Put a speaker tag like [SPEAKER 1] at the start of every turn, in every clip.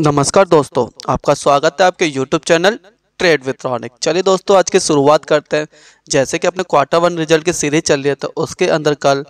[SPEAKER 1] नमस्कार दोस्तों आपका स्वागत है आपके YouTube channel trade with Ronik चलिए दोस्तों आज की शुरुआत करते हैं जैसे कि अपने क्वार्टर वन रिजल्ट की सीरीज चल रही है तो उसके अंदर कल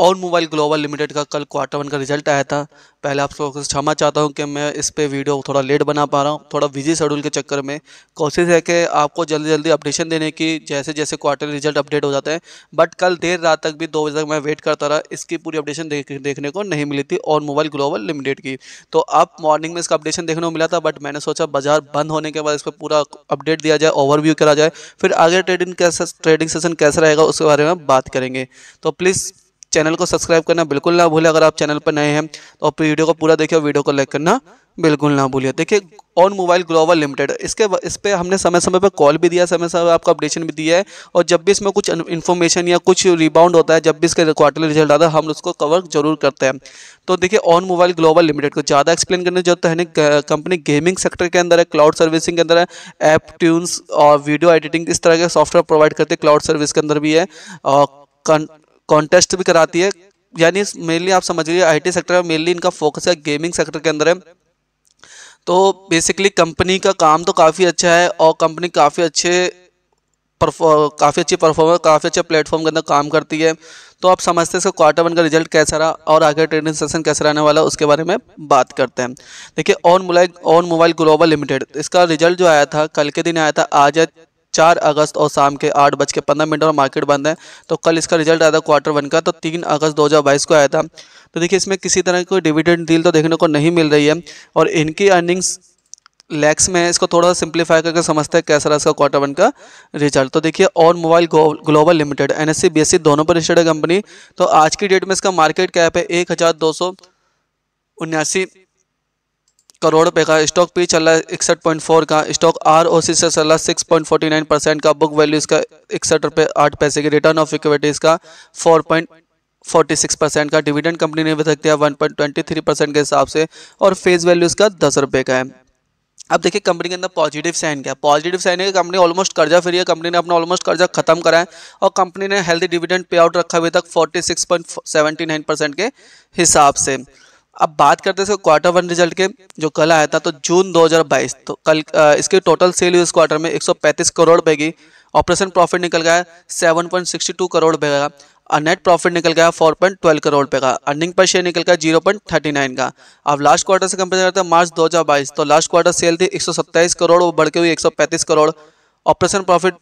[SPEAKER 1] और मोबाइल ग्लोबल लिमिटेड का कल क्वार्टर वन का रिजल्ट आया था पहले आप लोगों से क्षमा चाहता हूँ कि मैं इस पर वीडियो थोड़ा लेट बना पा रहा हूँ थोड़ा बिजी शेड्यूल के चक्कर में कोशिश है कि आपको जल्दी जल्दी अपडेशन देने की जैसे जैसे क्वार्टर रिजल्ट अपडेट हो जाते हैं बट कल देर रात तक भी दो बजे तक मैं वेट करता रहा इसकी पूरी अपडेशन देख, देखने को नहीं मिली थी और मोबाइल ग्लोबल लिमिटेड की तो अब मॉर्निंग में इसका अपडेशन देखने को मिला था बट मैंने सोचा बाजार बंद होने के बाद इस पर पूरा अपडेट दिया जाए ओवरव्यू करा जाए फिर आगे ट्रेडिंग कैसा ट्रेडिंग सेशन कैसा रहेगा उसके बारे में बात करेंगे तो प्लीज़ चैनल को सब्सक्राइब करना बिल्कुल ना भूलें अगर आप चैनल पर नए हैं तो आप वीडियो को पूरा देखिए वीडियो को लाइक करना बिल्कुल ना भूलिए देखिए ऑन मोबाइल ग्लोबल लिमिटेड इसके इस पर हमने समय समय पर कॉल भी दिया समय समय पर आपको अपडेशन भी दिया है और जब भी इसमें कुछ इन्फॉर्मेशन या कुछ रिबाउंड होता है जब भी इसका क्वार्टरली रिजल्ट आता है हम उसको कवर जरूर करते हैं तो देखिए ऑन मोबाइल ग्लोबल लिमिटेड को ज़्यादा एक्सप्लेन करने जो जरूरत तो है कंपनी गेमिंग सेक्टर के अंदर है क्लाउड सर्विसिंग के अंदर है ऐप ट्यून्स और वीडियो एडिटिंग इस तरह के सॉफ्टवेयर प्रोवाइड करते हैं क्लाउड सर्विस के अंदर भी है और कॉन्टेस्ट भी कराती है यानी मेनली आप समझिए आईटी सेक्टर में मेनली इनका फोकस है गेमिंग सेक्टर के अंदर है तो बेसिकली कंपनी का काम तो काफ़ी अच्छा है और कंपनी काफ़ी अच्छे काफ़ी अच्छी परफॉर्मर काफ़ी अच्छे प्लेटफॉर्म के अंदर काम करती है तो आप समझते हैं इसका क्वार्टर वन का रिजल्ट कैसा रहा और आगे ट्रेडिंग सेशन कैसा रहने वाला उसके बारे में बात करते हैं देखिए on mobile on mobile global limited इसका रिजल्ट जो आया था कल के दिन आया था आज चार अगस्त और शाम के आठ बज के पंद्रह मिनट और मार्केट बंद है तो कल इसका रिजल्ट आया था क्वार्टर वन का तो तीन अगस्त 2022 को आया था तो देखिए इसमें किसी तरह की डिविडेंड डील तो देखने को नहीं मिल रही है और इनकी अर्निंग्स लैक्स में इसको थोड़ा सा सिंप्लीफाई करके समझते हैं कैसा रहा इसका क्वार्टर वन का रिजल्ट तो देखिए और mobile global limited N S दोनों पर लिस्टेड है कंपनी तो आज की डेट में इसका मार्केट कैप है एक हज़ार दो सौ उन्यासी करोड़ रुपये का स्टॉक पी चल रहा है इकसठ पॉइंट फोर का स्टॉक आर ओ सी से चल रहा है six point forty nine percent का बुक वैल्यू इसका इकसठ रुपये आठ पैसे की रिटर्न ऑफ इक्विटीज़ का four point forty six percent का डिविडेंड कंपनी ने भी सकती है one point twenty three percent के हिसाब से और फेस वैल्यू इसका दस रुपये का है अब देखिए कंपनी के अंदर पॉजिटिव साइन क्या है पॉजिटिव साइन है कि कंपनी ऑलमोस्ट कर्जा फ्री है कंपनी ने अपना ऑलमोस्ट कर्जा खत्म करा है और कंपनी ने हेल्दी डिविडेंड पे आउट रखा अभी तक forty six point seventy nine percent के हिसाब से अब बात करते हैं क्वार्टर वन रिजल्ट के जो कल आया था तो जून 2022 तो कल इसकी टोटल सेल हुई इस क्वार्टर में 135 करोड़ बेगी ऑपरेशन प्रॉफिट निकल गया 7.62 करोड़ बेगा और नेट प्रॉफिट निकल गया 4.12 करोड़ पे का अर्निंग पर शेयर निकल गया जीरो का अब लास्ट क्वार्टर से कंपेयर करते हैं मार्च 2022 तो लास्ट क्वार्टर सेल थी 127 करोड़ वो बढ़ के हुई 135 करोड़ ऑपरेशन प्रॉफिट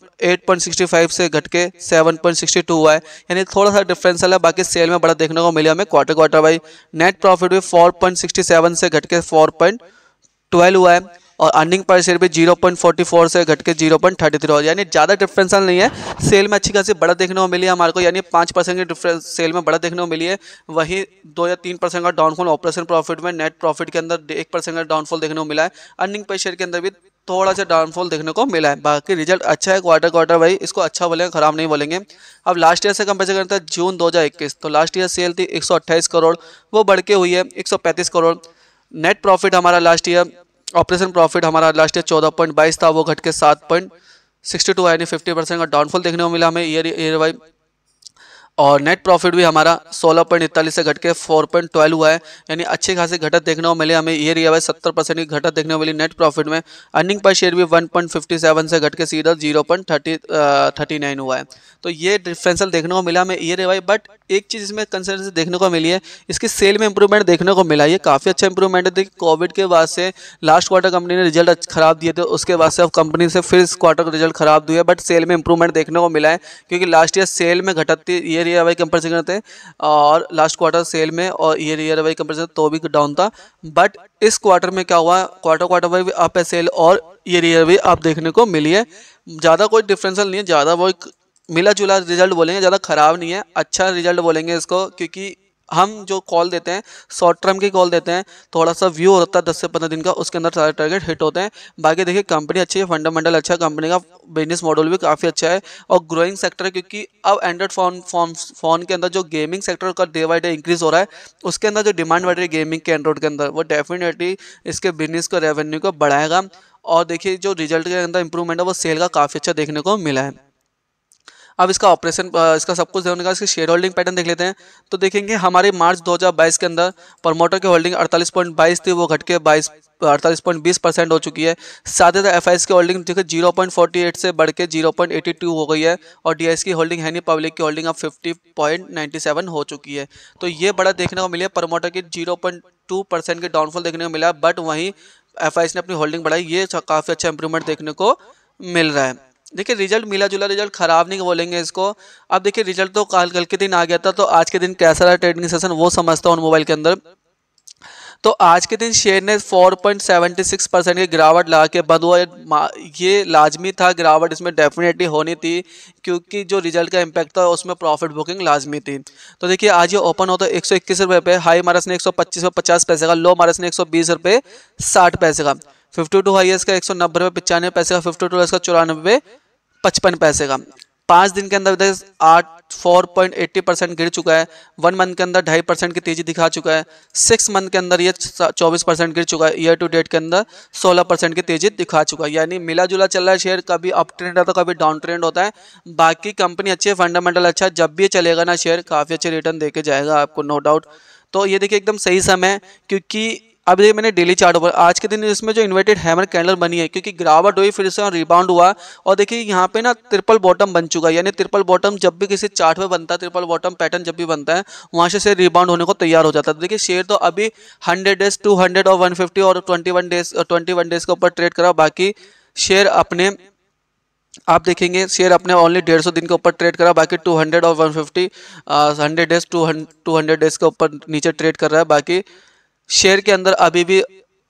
[SPEAKER 1] 8.65 से घट के 7.62 हुआ है यानी थोड़ा सा डिफरेंसल है बाकी सेल में बड़ा देखने को मिले हमें quarter quarter wise net profit भी 4.67 से घट के 4.12 हुआ है और अर्निंग पर शेयर भी 0.44 से घट के 0.33 हो यानी ज़्यादा डिफरेंसल नहीं है सेल में अच्छी खासी बड़ा देखने को मिली है हमारे को यानी पाँच परसेंट की डिफरेंस सेल में बड़ा देखने को मिली है वहीं दो या तीन परसेंट का डाउनफॉल ऑपरेशन प्रॉफिट में नेट प्रॉफिट के अंदर एक परसेंट का डाउनफॉल देखने को मिला है अर्निंग पर शेयर के अंदर भी थोड़ा सा डाउनफॉल देखने को मिला है बाकी रिजल्ट अच्छा है क्वार्टर क्वार्टर भाई इसको अच्छा बोलेंगे खराब नहीं बोलेंगे अब लास्ट ईयर से कंपेयर करते हैं जून इक्कीस तो लास्ट ईयर सेल थी अट्ठाईस करोड़ वो बढ़ के हुई है पैंतीस करोड़ नेट प्रॉफिट हमारा लास्ट ईयर ऑपरेशन प्रॉफिट हमारा लास्ट ईयर चौदह पॉइंट बाईस था वो घट के सात पॉइंट सिक्सटी टू यानी फिफ्टी परसेंट का डाउनफॉल देखने को मिला हमें ईयर ईयर वाइज और नेट प्रॉफिट भी हमारा सोलह पॉइंट इकतालीस से घट के फोर पॉइंट ट्वेल्व हुआ है यानी अच्छी खासी घटत देखने को मिले हमें ये रिया है सत्तर परसेंट की घटत देखने को मिली नेट प्रॉफिट में अर्निंग पर शेयर भी वन पॉइंट फिफ्टी सेवन से घट के सीधा zero point thirty thirty nine हुआ है तो ये डिफ्रेंसल देखने को मिला हमें ये रिवाई बट एक चीज़ इसमें कंसर्न देखने को मिली है इसकी सेल में इंप्रूवमेंट देखने को मिला ये काफ़ी अच्छा इंप्रूवमेंट है देखिए कोविड के बाद से लास्ट क्वार्टर कंपनी ने रिजल्ट खराब दिए थे उसके बाद से अब कंपनी से फिर इस क्वार्टर का रिजल्ट खराब दिए बट सेल में इंप्रूवमेंट देखने को मिला है क्योंकि लास्ट ईयर सेल में थी ये ईयर ईयर वाई कंपेरिजन करते हैं और लास्ट क्वार्टर सेल में और ईयर ईयर वाई कंपेरिजन तो भी डाउन था बट इस क्वार्टर में क्या हुआ क्वार्टर क्वार्टर वाई भी अप सेल और ईयर ईयर भी आप देखने को मिली है ज़्यादा कोई डिफरेंसल नहीं है ज़्यादा वो मिला जुला रिजल्ट बोलेंगे ज़्यादा ख़राब नहीं है अच्छा रिजल्ट बोलेंगे इसको क्योंकि हम जो कॉल देते हैं शॉर्ट टर्म की कॉल देते हैं थोड़ा सा व्यू होता है दस से पंद्रह दिन का उसके अंदर सारे टारगेट हिट होते हैं बाकी देखिए कंपनी अच्छी है फंडामेंटल अच्छा है कंपनी का बिजनेस मॉडल भी काफ़ी अच्छा है और ग्रोइंग सेक्टर है क्योंकि अब एंड्रॉइड फोन फोन फोन के अंदर जो गेमिंग सेक्टर का डे बाई डे इंक्रीज हो रहा है उसके अंदर जो डिमांड बढ़ रही है गेमिंग के एंड्रॉइड के अंदर वो डेफिनेटली इसके बिजनेस को रेवेन्यू को बढ़ाएगा और देखिए जो रिजल्ट के अंदर इंप्रूवमेंट है वो सेल का काफ़ी अच्छा देखने को मिला है अब इसका ऑपरेशन इसका सब कुछ देखने का इसके शेयर होल्डिंग पैटर्न देख लेते हैं तो देखेंगे हमारे मार्च 2022 के अंदर प्रमोटर की होल्डिंग 48.22 थी वो घट के 22 अड़तालीस पॉइंट बीस परसेंट हो चुकी है साथ ही एफ की होल्डिंग देखिए जीरो पॉइंट फोर्टी एट से बढ़ के जीरो पॉइंट एटी टू हो गई है और डी की होल्डिंग हैनी पब्लिक की होल्डिंग अब फिफ्टी पॉइंट नाइन्टी सेवन हो चुकी है तो ये बड़ा देखने को मिला प्रमोटर की जीरो पॉइंट टू परसेंट के डाउनफॉल देखने को मिला बट वहीं एफ ने अपनी होल्डिंग बढ़ाई ये काफ़ी अच्छा इंप्रूवमेंट देखने को मिल रहा है देखिए रिजल्ट मिला जुला रिजल्ट ख़राब नहीं बोलेंगे इसको अब देखिए रिजल्ट तो कल कल के दिन आ गया था तो आज के दिन कैसा रहा ट्रेडिंग सेशन वो समझता हूँ मोबाइल के अंदर तो आज के दिन शेयर ने 4.76 परसेंट की गिरावट लगा के बंद हुआ ये लाजमी था गिरावट इसमें डेफिनेटली होनी थी क्योंकि जो रिजल्ट का इम्पैक्ट था उसमें प्रॉफिट बुकिंग लाजमी थी तो देखिए आज ये ओपन होता है एक सौ इक्कीस रुपये पे हाई मारस ने एक सौ पच्चीस पचास पैसे का लो मारस ने एक सौ बीस रुपये साठ पैसे का फिफ्टी टू हाईएस्ट का एक सौ नब्बे रुपये पचानवे पैसे का फिफ्टी टू का चौरानवे पचपन पैसे का पाँच दिन के अंदर आठ फोर पॉइंट एट्टी परसेंट गिर चुका है वन मंथ के अंदर ढाई परसेंट की तेजी दिखा चुका है सिक्स मंथ के अंदर ये चौबीस परसेंट गिर चुका है ईयर टू डेट के अंदर सोलह परसेंट की तेजी दिखा चुका है यानी मिला जुला चल रहा है शेयर कभी अप ट्रेंड होता है कभी डाउन ट्रेंड होता है बाकी कंपनी अच्छी है फंडामेंटल अच्छा जब भी चलेगा ना शेयर काफ़ी अच्छे रिटर्न दे जाएगा आपको नो डाउट तो ये देखिए एकदम सही समय क्योंकि अब ये मैंने डेली चार्ट ऊपर आज के दिन इसमें जो इन्वर्टेड हैमर कैंडल बनी है क्योंकि गिरावट हुई फिर से रिबाउंड हुआ और देखिए यहाँ पे ना ट्रिपल बॉटम बन चुका है यानी ट्रिपल बॉटम जब भी किसी चार्ट में बनता है ट्रिपल बॉटम पैटर्न जब भी बनता है वहाँ से शेयर रिबाउंड होने को तैयार हो जाता है देखिए शेयर तो अभी हंड्रेड डेज टू हंड्रेड और वन फिफ्टी और twenty one days twenty one days के ऊपर ट्रेड करा बाकी शेयर अपने आप देखेंगे शेयर अपने ओनली डेढ़ सौ दिन के ऊपर ट्रेड करा बाकी हंड्रेड और fifty hundred days two hundred days के ऊपर नीचे ट्रेड कर रहा है बाकी शेयर के अंदर अभी भी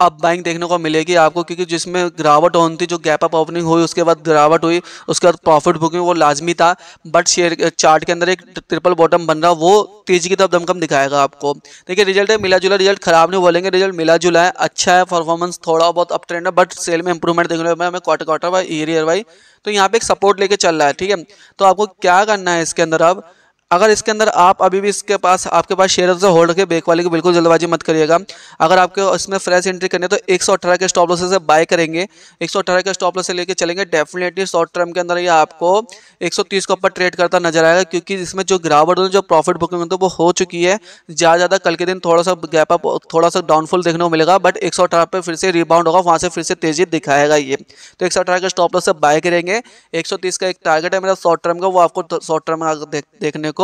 [SPEAKER 1] अब बाइंग देखने को मिलेगी आपको क्योंकि जिसमें गिरावट ऑन थी जो गैप अप ओपनिंग हुई उसके बाद गिरावट हुई उसके बाद प्रॉफिट बुकिंग वो लाजमी था बट शेयर चार्ट के अंदर एक ट्रिपल बॉटम बन रहा वो तेजी की तरफ दमकम दिखाएगा आपको देखिए रिजल्ट है मिला जुला रिजल्ट खराब नहीं बोलेंगे रिजल्ट मिला जुला है अच्छा है परफॉर्मेंस थोड़ा बहुत अप ट्रेंड है बट सेल में इंप्रूवमेंट देखने को हमें quarter quarter Y year year Y तो यहाँ पे एक सपोर्ट लेके चल रहा है ठीक है तो आपको क्या करना है इसके अंदर अब अगर इसके अंदर आप अभी भी इसके पास आपके पास शेयर से होल्ड के बेक वाले की बिल्कुल जल्दबाजी मत करिएगा अगर आपके इसमें फ्रेश एंट्री करनी है तो 118 के स्टॉप लॉस से बाय करेंगे 118 के स्टॉप लॉस से लेके चलेंगे डेफिनेटली शॉर्ट टर्म के अंदर ये आपको 130 के ऊपर ट्रेड करता नजर आएगा क्योंकि इसमें जो गिरावट जो प्रॉफिट बुकिंग होती है वो हो चुकी है ज़्यादा ज़्यादा कल के दिन थोड़ा सा गैप अप थोड़ा सा डाउनफॉल देखने को मिलेगा बट एक पर फिर से रिबाउंड होगा वहाँ से फिर से तेजी दिखाएगा ये तो एक के स्टॉप लॉस से बाय करेंगे एक का एक टारगेट है मेरा शॉर्ट टर्म का वो आपको शॉर्ट तो टर्म देखने को